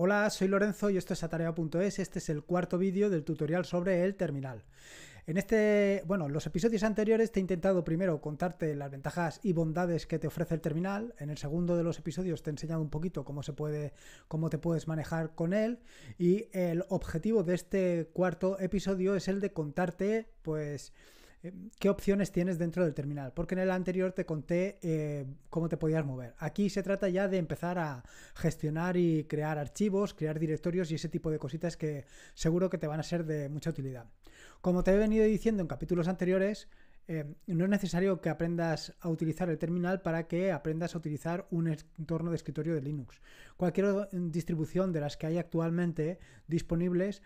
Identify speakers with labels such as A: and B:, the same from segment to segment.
A: Hola, soy Lorenzo y esto es Atarea.es. Este es el cuarto vídeo del tutorial sobre el terminal. En este, bueno, los episodios anteriores te he intentado primero contarte las ventajas y bondades que te ofrece el terminal. En el segundo de los episodios te he enseñado un poquito cómo se puede, cómo te puedes manejar con él. Y el objetivo de este cuarto episodio es el de contarte, pues, eh, qué opciones tienes dentro del terminal, porque en el anterior te conté eh, cómo te podías mover. Aquí se trata ya de empezar a gestionar y crear archivos, crear directorios y ese tipo de cositas que seguro que te van a ser de mucha utilidad. Como te he venido diciendo en capítulos anteriores, eh, no es necesario que aprendas a utilizar el terminal para que aprendas a utilizar un entorno de escritorio de Linux. Cualquier distribución de las que hay actualmente disponibles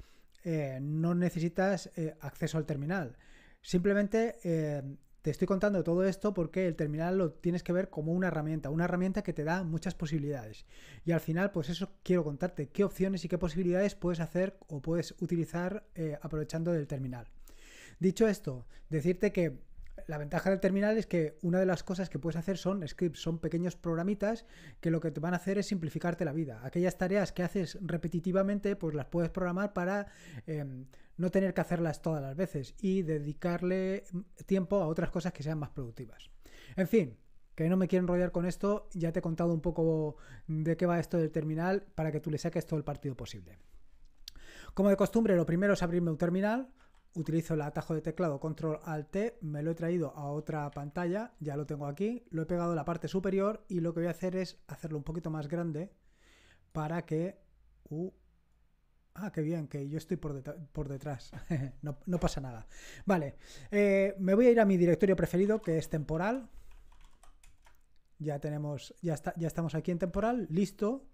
A: no necesitas acceso al terminal. Simplemente eh, te estoy contando todo esto porque el terminal lo tienes que ver como una herramienta, una herramienta que te da muchas posibilidades. Y al final, pues eso quiero contarte, qué opciones y qué posibilidades puedes hacer o puedes utilizar eh, aprovechando del terminal. Dicho esto, decirte que la ventaja del terminal es que una de las cosas que puedes hacer son scripts, son pequeños programitas que lo que te van a hacer es simplificarte la vida. Aquellas tareas que haces repetitivamente, pues las puedes programar para em, no tener que hacerlas todas las veces y dedicarle tiempo a otras cosas que sean más productivas. En fin, que no me quiero enrollar con esto, ya te he contado un poco de qué va esto del terminal para que tú le saques todo el partido posible. Como de costumbre, lo primero es abrirme un terminal, utilizo el atajo de teclado control alt me lo he traído a otra pantalla, ya lo tengo aquí, lo he pegado a la parte superior y lo que voy a hacer es hacerlo un poquito más grande para que... Uh, Ah, qué bien, que yo estoy por, detrás. no, pasa nada. Vale, eh, me voy a ir a mi directorio preferido, que es temporal. Ya tenemos, ya, ya estamos aquí en temporal, listo.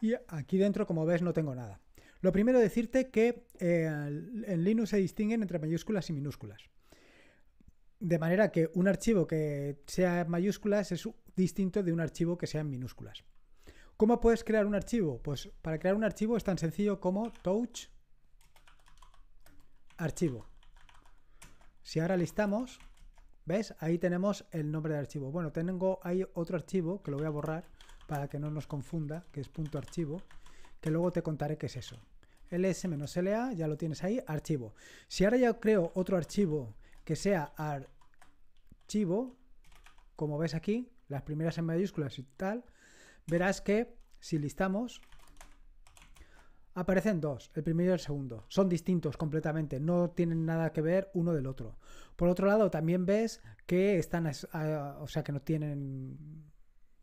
A: Y aquí dentro, como ves, no tengo nada. Lo primero decirte que eh, en Linux se distinguen entre mayúsculas y minúsculas. De manera que un archivo que sea mayúsculas es distinto de un archivo que sea en minúsculas. ¿Cómo puedes crear un archivo? Pues para crear un archivo es tan sencillo como touch archivo. Si ahora listamos, ¿ves? Ahí tenemos el nombre de archivo. Bueno, tengo ahí otro archivo que lo voy a borrar para que no nos confunda, que es punto archivo, que luego te contaré qué es eso. ls-la, ya lo tienes ahí, archivo. Si ahora ya creo otro archivo que sea archivo, como ves aquí, las primeras en mayúsculas y tal, verás que si listamos, aparecen dos, el primero y el segundo. Son distintos completamente, no tienen nada que ver uno del otro. Por otro lado, también ves que están, o sea, que no tienen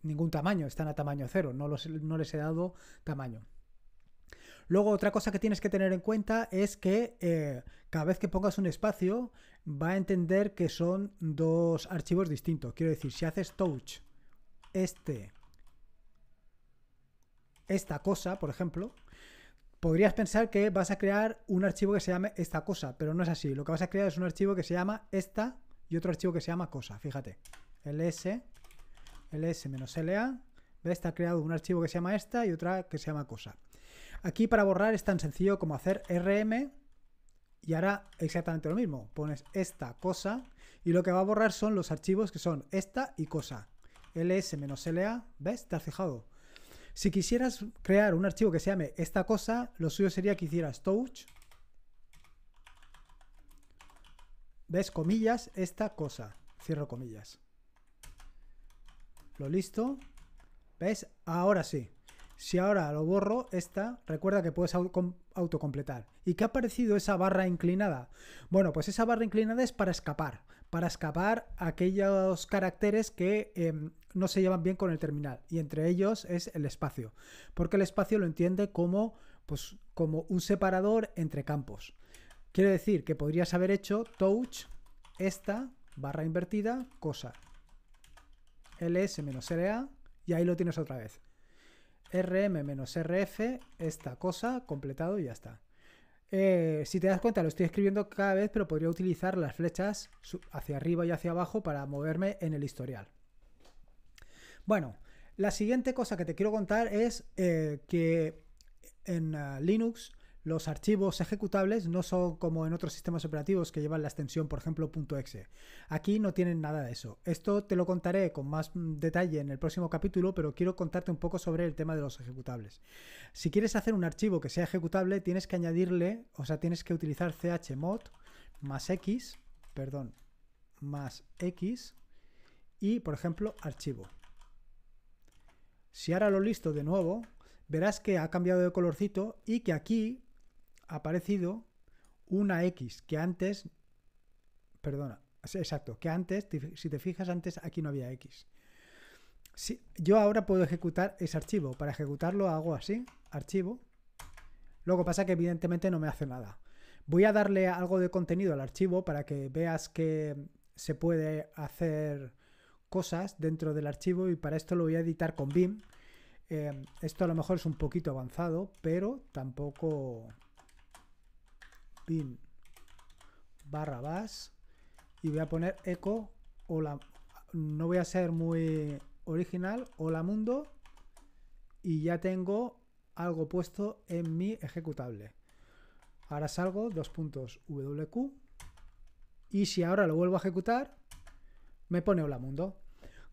A: ningún tamaño, están a tamaño cero, no, no les he dado tamaño. Luego otra cosa que tienes que tener en cuenta es que eh, cada vez que pongas un espacio va a entender que son dos archivos distintos. Quiero decir, si haces touch este esta cosa, por ejemplo, podrías pensar que vas a crear un archivo que se llame esta cosa, pero no es así. Lo que vas a crear es un archivo que se llama esta y otro archivo que se llama cosa. Fíjate, ls, ls-la, ¿ves? Está creado un archivo que se llama esta y otra que se llama cosa. Aquí para borrar es tan sencillo como hacer rm y hará exactamente lo mismo. Pones esta cosa y lo que va a borrar son los archivos que son esta y cosa. ls-la, ¿ves? ¿Te has fijado? Si quisieras crear un archivo que se llame esta cosa, lo suyo sería que hicieras touch, ves comillas, esta cosa, cierro comillas. Lo listo, ves, ahora sí. Si ahora lo borro, esta, recuerda que puedes autocompletar. ¿Y qué ha parecido esa barra inclinada? Bueno, pues esa barra inclinada es para escapar, para escapar aquellos caracteres que em, no se llevan bien con el terminal y entre ellos es el espacio, porque el espacio lo entiende como, pues, como un separador entre campos. Quiere decir que podrías haber hecho touch esta barra invertida cosa ls la y ahí lo tienes otra vez. rm-rf esta cosa completado y ya está. Eh, si te das cuenta, lo estoy escribiendo cada vez, pero podría utilizar las flechas hacia arriba y hacia abajo para moverme en el historial. Bueno, la siguiente cosa que te quiero contar es eh, que en ah, Linux los archivos ejecutables no son como en otros sistemas operativos que llevan la extensión, por ejemplo, .exe. Aquí no tienen nada de eso. Esto te lo contaré con más mm, detalle en el próximo capítulo, pero quiero contarte un poco sobre el tema de los ejecutables. Si quieres hacer un archivo que sea ejecutable, tienes que añadirle, o sea, tienes que utilizar chmod más x, perdón, más x y, por ejemplo, archivo. Si ahora lo listo de nuevo, verás que ha cambiado de colorcito y que aquí ha aparecido una X que antes, perdona, exacto, que antes, si te fijas, antes aquí no había X. Si, yo ahora puedo ejecutar ese archivo. Para ejecutarlo hago así, archivo. Luego pasa que evidentemente no me hace nada. Voy a darle algo de contenido al archivo para que veas que se puede hacer cosas dentro del archivo y para esto lo voy a editar con BIM. Em, esto a lo mejor es un poquito avanzado, pero tampoco BIM barra BAS y voy a poner eco hola no voy a ser muy original hola mundo y ya tengo algo puesto en mi ejecutable ahora salgo dos puntos wq y si ahora lo vuelvo a ejecutar me pone hola mundo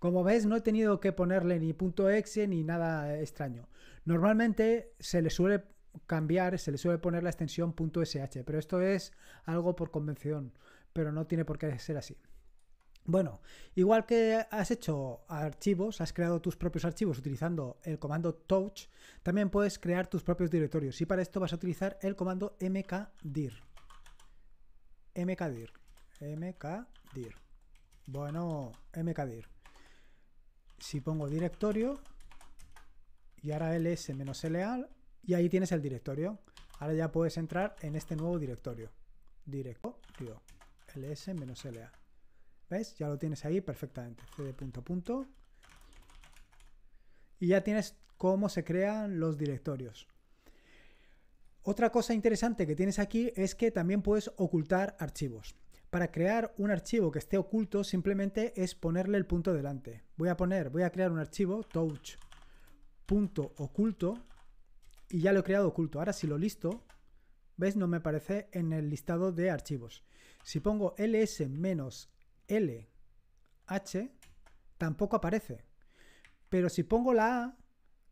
A: como ves, no he tenido que ponerle ni punto .exe ni nada extraño. Normalmente se le suele cambiar, se le suele poner la extensión .sh, pero esto es algo por convención, pero no tiene por qué ser así. Bueno, igual que has hecho archivos, has creado tus propios archivos utilizando el comando touch, también puedes crear tus propios directorios y para esto vas a utilizar el comando mkdir. mkdir. mkdir. Bueno, mkdir si pongo directorio y ahora ls-la y ahí tienes el directorio. Ahora ya puedes entrar en este nuevo directorio. Directorio ls-la. ¿Ves? Ya lo tienes ahí perfectamente. cd punto punto. Y ya tienes cómo se crean los directorios. Otra cosa interesante que tienes aquí es que también puedes ocultar archivos. Para crear un archivo que esté oculto simplemente es ponerle el punto delante. Voy a poner, voy a crear un archivo touch.oculto y ya lo he creado oculto. Ahora si lo listo, ¿ves? No me aparece en el listado de archivos. Si pongo ls-lh, tampoco aparece. Pero si pongo la A,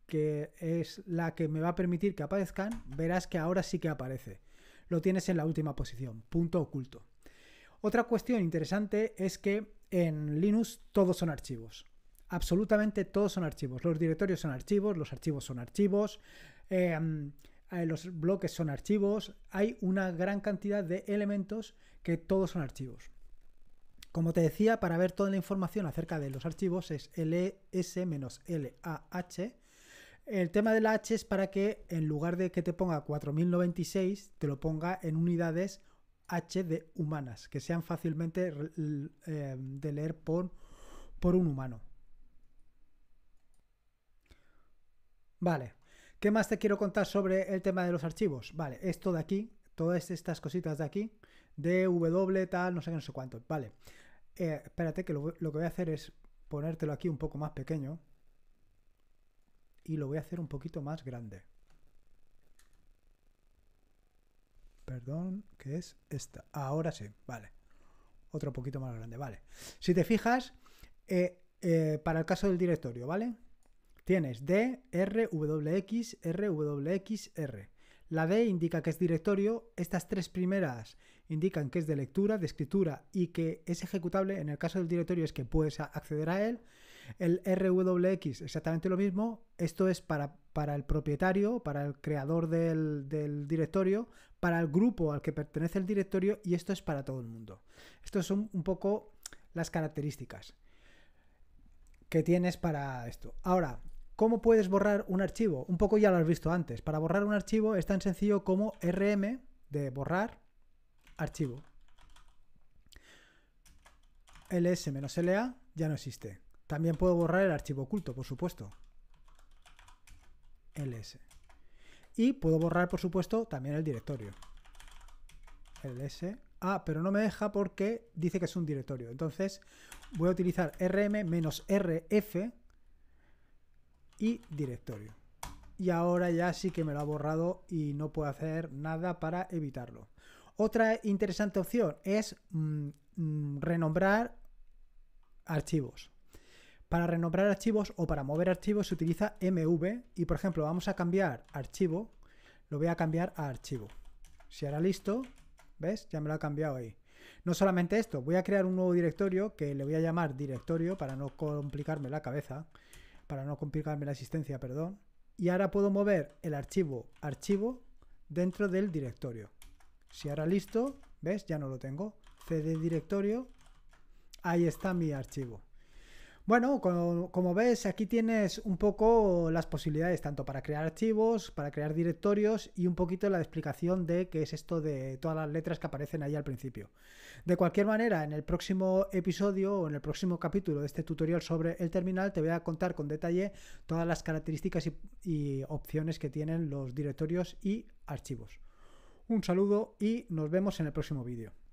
A: que es la que me va a permitir que aparezcan, verás que ahora sí que aparece. Lo tienes en la última posición, punto oculto. Otra cuestión interesante es que en Linux todos son archivos. Absolutamente todos son archivos. Los directorios son archivos, los archivos son archivos, em, eh, los bloques son archivos. Hay una gran cantidad de elementos que todos son archivos. Como te decía, para ver toda la información acerca de los archivos es ls-lah. El tema de la h es para que en lugar de que te ponga 4096, te lo ponga en unidades H de humanas, que sean fácilmente eh, de leer por, por un humano. Vale, ¿qué más te quiero contar sobre el tema de los archivos? Vale, esto de aquí, todas estas cositas de aquí, DW, tal, no sé qué, no sé cuánto. Vale, eh, espérate que lo que voy a hacer es ponértelo aquí un poco más pequeño y lo voy a hacer un poquito más grande. que es esta. Ahora sí, vale. Otro poquito más grande, vale. Si te fijas, eh, eh, para el caso del directorio, ¿vale? Tienes D, R, w x R, w x R. La D indica que es directorio, estas tres primeras indican que es de lectura, de escritura y que es ejecutable. En el caso del directorio es que puedes acceder a él. El r RWX exactamente lo mismo. Esto es para, para el propietario, para el creador del, directorio, para el grupo al que pertenece el directorio y esto es para todo el mundo. Estas son un poco las características que tienes para esto. Ahora, ¿cómo puedes borrar un archivo? Un poco ya lo has visto antes. Para borrar un archivo es tan sencillo como rm de borrar archivo. ls-la ya no existe. También puedo borrar el archivo oculto, por supuesto. ls. Y puedo borrar, por supuesto, también el directorio. El S. Ah, pero no me deja porque dice que es un directorio. Entonces voy a utilizar rm-rf y directorio. Y ahora ya sí que me lo ha borrado y no puedo hacer nada para evitarlo. Otra interesante opción es mm, mm, renombrar archivos. Para renombrar archivos o para mover archivos se utiliza mv y por ejemplo vamos a cambiar archivo, lo voy a cambiar a archivo. Si ahora listo, ¿ves? Ya me lo ha cambiado ahí. No solamente esto, voy a crear un nuevo directorio que le voy a llamar directorio para no complicarme la cabeza, para no complicarme la existencia, perdón. Y ahora puedo mover el archivo archivo dentro del directorio. Si ahora listo, ¿ves? Ya no lo tengo. cd directorio, ahí está mi archivo. Bueno, como, ves, aquí tienes un poco las posibilidades tanto para crear archivos, para crear directorios y un poquito la explicación de qué es esto de todas las letras que aparecen ahí al principio. De cualquier manera, en el próximo episodio o en el próximo capítulo de este tutorial sobre el terminal te voy a contar con detalle todas las características y opciones que tienen los directorios y archivos. Un saludo y nos vemos en el próximo vídeo.